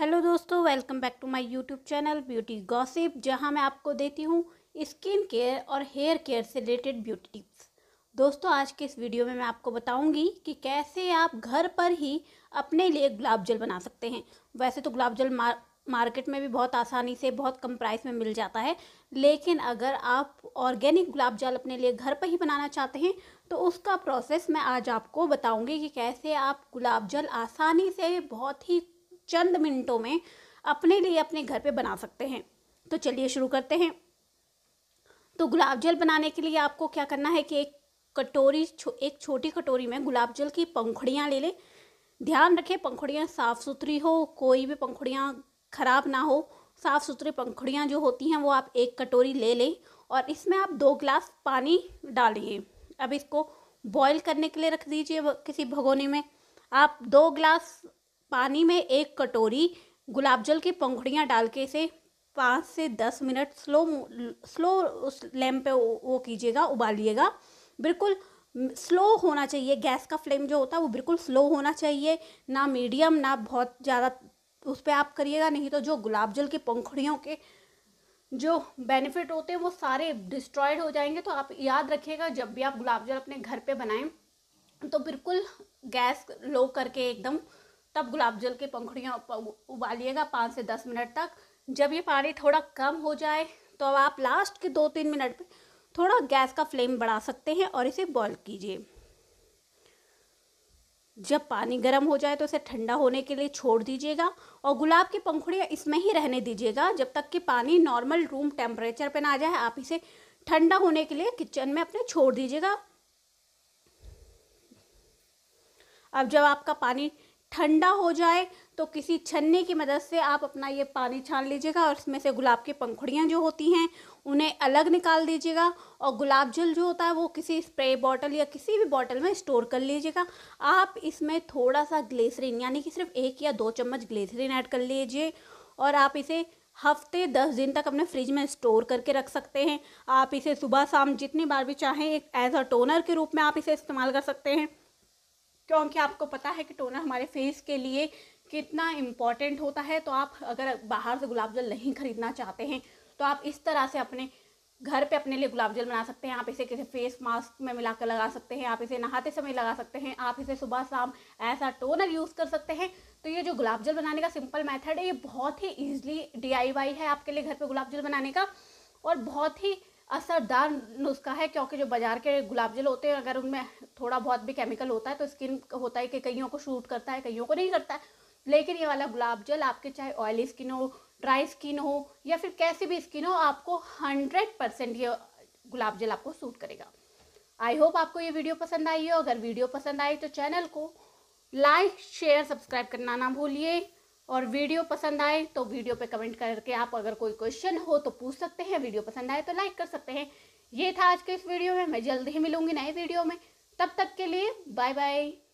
hello दोस्तों welcome back to my YouTube channel beauty gossip जहां मैं आपको देती हूं स्किन केयर और हेयर केयर से रिलेटेड ब्यूटी टिप्स दोस्तों आज के इस वीडियो में मैं आपको बताऊंगी कि कैसे आप घर पर ही अपने लिए गुलाब जल बना सकते हैं वैसे तो गुलाब जल मार, मार्केट में भी बहुत आसानी से बहुत कम प्राइस में मिल जाता है लेकिन अगर आप ऑर्गेनिक गुलाब जल अपने लिए घर पर ही बनाना चाहते हैं तो उसका प्रोसेस मैं आज आपको बताऊंगी कि कैसे आप गुलाब जल आसानी से बहुत ही चंद मिनटों में अपने लिए अपने घर पे बना सकते हैं तो चलिए शुरू करते हैं तो गुलाब जल बनाने के लिए आपको क्या करना है कि एक कटोरी छो, एक छोटी कटोरी में गुलाब जल की पंखुड़ियाँ ले लें ध्यान रखें पंखुड़ियाँ साफ़ सुथरी हो कोई भी पंखुड़ियाँ खराब ना हो साफ़ सुथरी पंखुड़ियाँ जो होती हैं वो आप एक कटोरी ले लें और इसमें आप दो गिलास पानी डालिए अब इसको बॉईल करने के लिए रख दीजिए किसी भगोने में आप दो गिलास पानी में एक कटोरी गुलाब जल की पंखुड़ियाँ डाल के इसे पाँच से दस मिनट स्लो स्लो उस लैम्प पे वो कीजिएगा उबालिएगा बिल्कुल स्लो होना चाहिए गैस का फ्लेम जो होता है वो बिल्कुल स्लो होना चाहिए ना मीडियम ना बहुत ज़्यादा उस पर आप करिएगा नहीं तो जो गुलाब जल की पंखुड़ियों के जो बेनिफिट होते हैं वो सारे डिस्ट्रॉयड हो जाएंगे तो आप याद रखिएगा जब भी आप गुलाब जल अपने घर पे बनाएं तो बिल्कुल गैस लो करके एकदम तब गुलाब जल के पंखुड़ियाँ उबालिएगा पाँच से दस मिनट तक जब ये पानी थोड़ा कम हो जाए तो अब आप लास्ट के दो तीन मिनट पे थोड़ा गैस का फ्लेम बढ़ा सकते हैं और इसे बॉईल कीजिए जब पानी गर्म हो जाए तो इसे ठंडा होने के लिए छोड़ दीजिएगा और गुलाब की पंखुड़ियाँ इसमें ही रहने दीजिएगा जब तक कि पानी नॉर्मल रूम टेम्परेचर पर ना आ जाए आप इसे ठंडा होने के लिए किचन में अपने छोड़ दीजिएगा अब जब आपका पानी ठंडा हो जाए तो किसी छन्नी की मदद से आप अपना ये पानी छान लीजिएगा और इसमें से गुलाब की पंखुड़ियाँ जो होती हैं उन्हें अलग निकाल दीजिएगा और गुलाब जल जो होता है वो किसी स्प्रे बॉटल या किसी भी बॉटल में स्टोर कर लीजिएगा आप इसमें थोड़ा सा ग्लेसरीन यानी कि सिर्फ एक या दो चम्मच ग्लेसरीन ऐड कर लीजिए और आप इसे हफ्ते दस दिन तक अपने फ्रिज में स्टोर करके रख सकते हैं आप इसे सुबह शाम जितनी बार भी चाहें एक एज अ टोनर के रूप में आप इसे इस्तेमाल कर सकते हैं क्योंकि आपको पता है कि टोनर हमारे फेस के लिए कितना इम्पॉर्टेंट होता है तो आप अगर बाहर से गुलाब जल नहीं खरीदना चाहते हैं तो आप इस तरह से अपने घर पे अपने लिए गुलाब जल बना सकते हैं आप इसे किसी फेस मास्क में मिलाकर लगा सकते हैं आप इसे नहाते समय लगा सकते हैं आप इसे सुबह शाम ऐसा टोनर यूज़ कर सकते हैं तो ये जो गुलाब जल बनाने का सिंपल मेथड है ये बहुत ही ईजिली डी है आपके लिए घर पे गुलाब जल बनाने का और बहुत ही असरदार नुस्खा है क्योंकि जो बाज़ार के गुलाब जल होते हैं अगर उनमें थोड़ा बहुत भी केमिकल होता है तो स्किन होता है कि कईयों को शूट करता है कईयों को नहीं करता है लेकिन ये वाला गुलाब जल आपके चाहे ऑयली स्किन हो ड्राई स्किन हो या फिर कैसी भी स्किन हो आपको हंड्रेड परसेंट ये गुलाब जल आपको सूट करेगा आई होप आपको ये वीडियो पसंद आई हो अगर वीडियो पसंद आई तो चैनल को लाइक शेयर सब्सक्राइब करना ना भूलिए और वीडियो पसंद आए तो वीडियो पे कमेंट करके आप अगर कोई क्वेश्चन हो तो पूछ सकते हैं वीडियो पसंद आए तो लाइक कर सकते हैं ये था आज के इस वीडियो में मैं जल्द ही मिलूंगी नए वीडियो में तब तक के लिए बाय बाय